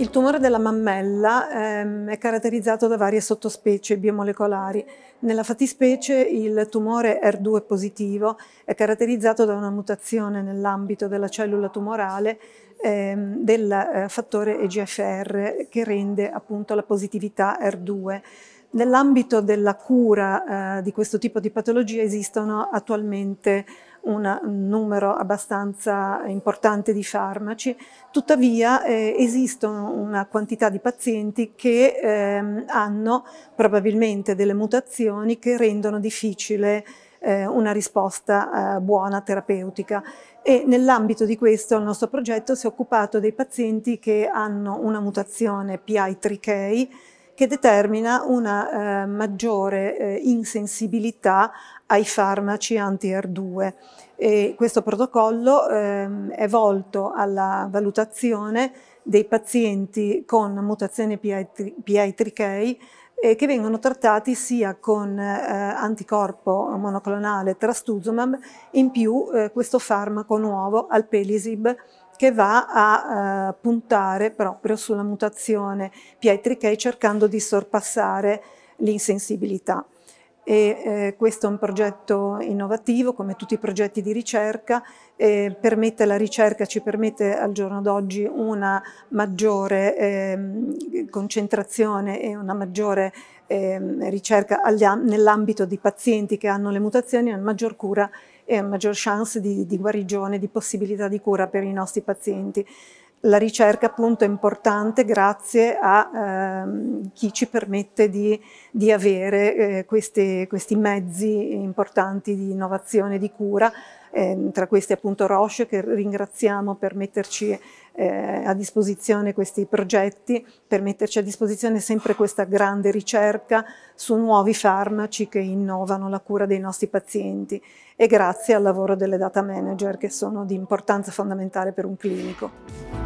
Il tumore della mammella ehm, è caratterizzato da varie sottospecie biomolecolari. Nella fattispecie il tumore R2 positivo è caratterizzato da una mutazione nell'ambito della cellula tumorale ehm, del eh, fattore EGFR che rende appunto la positività R2. Nell'ambito della cura eh, di questo tipo di patologia esistono attualmente un numero abbastanza importante di farmaci, tuttavia eh, esistono una quantità di pazienti che eh, hanno probabilmente delle mutazioni che rendono difficile eh, una risposta eh, buona terapeutica e nell'ambito di questo il nostro progetto si è occupato dei pazienti che hanno una mutazione PI3K che determina una eh, maggiore eh, insensibilità ai farmaci anti-R2. E questo protocollo ehm, è volto alla valutazione dei pazienti con mutazione PI3K che vengono trattati sia con eh, anticorpo monoclonale trastuzumab, in più eh, questo farmaco nuovo, alpelisib, che va a eh, puntare proprio sulla mutazione pietrichei cercando di sorpassare l'insensibilità e eh, questo è un progetto innovativo come tutti i progetti di ricerca, eh, permette la ricerca, ci permette al giorno d'oggi una maggiore eh, concentrazione e una maggiore ehm, ricerca nell'ambito di pazienti che hanno le mutazioni, una maggior cura e una maggior chance di, di guarigione, di possibilità di cura per i nostri pazienti la ricerca appunto è importante grazie a ehm, chi ci permette di, di avere eh, questi, questi, mezzi importanti di innovazione e di cura, eh, tra questi appunto Roche che ringraziamo per metterci eh, a disposizione questi progetti, per metterci a disposizione sempre questa grande ricerca su nuovi farmaci che innovano la cura dei nostri pazienti e grazie al lavoro delle data manager che sono di importanza fondamentale per un clinico.